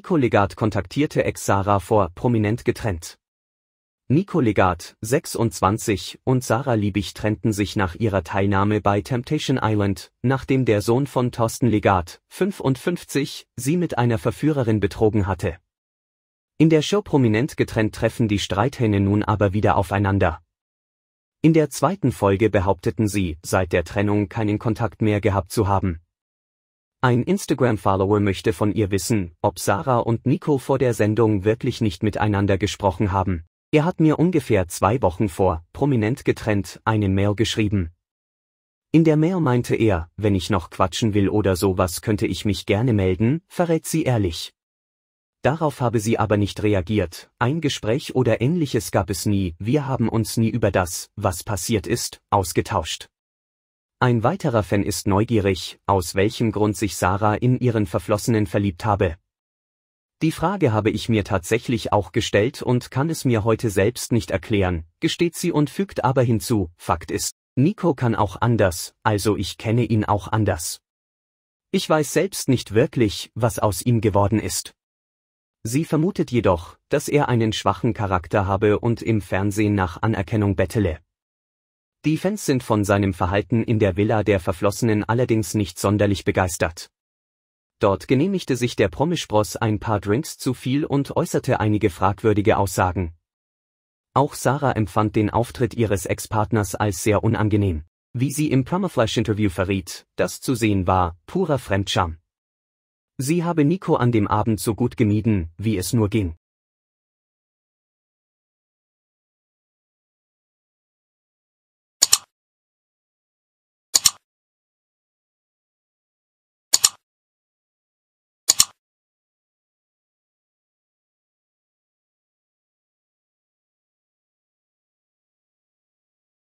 Nico Legat kontaktierte Ex-Sarah vor prominent getrennt. Nico Legat, 26, und Sarah Liebig trennten sich nach ihrer Teilnahme bei Temptation Island, nachdem der Sohn von Thorsten Legat, 55, sie mit einer Verführerin betrogen hatte. In der Show prominent getrennt treffen die Streithähne nun aber wieder aufeinander. In der zweiten Folge behaupteten sie, seit der Trennung keinen Kontakt mehr gehabt zu haben. Ein Instagram-Follower möchte von ihr wissen, ob Sarah und Nico vor der Sendung wirklich nicht miteinander gesprochen haben. Er hat mir ungefähr zwei Wochen vor, prominent getrennt, eine Mail geschrieben. In der Mail meinte er, wenn ich noch quatschen will oder sowas könnte ich mich gerne melden, verrät sie ehrlich. Darauf habe sie aber nicht reagiert, ein Gespräch oder ähnliches gab es nie, wir haben uns nie über das, was passiert ist, ausgetauscht. Ein weiterer Fan ist neugierig, aus welchem Grund sich Sarah in ihren Verflossenen verliebt habe. Die Frage habe ich mir tatsächlich auch gestellt und kann es mir heute selbst nicht erklären, gesteht sie und fügt aber hinzu, Fakt ist, Nico kann auch anders, also ich kenne ihn auch anders. Ich weiß selbst nicht wirklich, was aus ihm geworden ist. Sie vermutet jedoch, dass er einen schwachen Charakter habe und im Fernsehen nach Anerkennung bettele. Die Fans sind von seinem Verhalten in der Villa der Verflossenen allerdings nicht sonderlich begeistert. Dort genehmigte sich der Promispross ein paar Drinks zu viel und äußerte einige fragwürdige Aussagen. Auch Sarah empfand den Auftritt ihres Ex-Partners als sehr unangenehm. Wie sie im Plummerflash-Interview verriet, das zu sehen war, purer Fremdscham. Sie habe Nico an dem Abend so gut gemieden, wie es nur ging.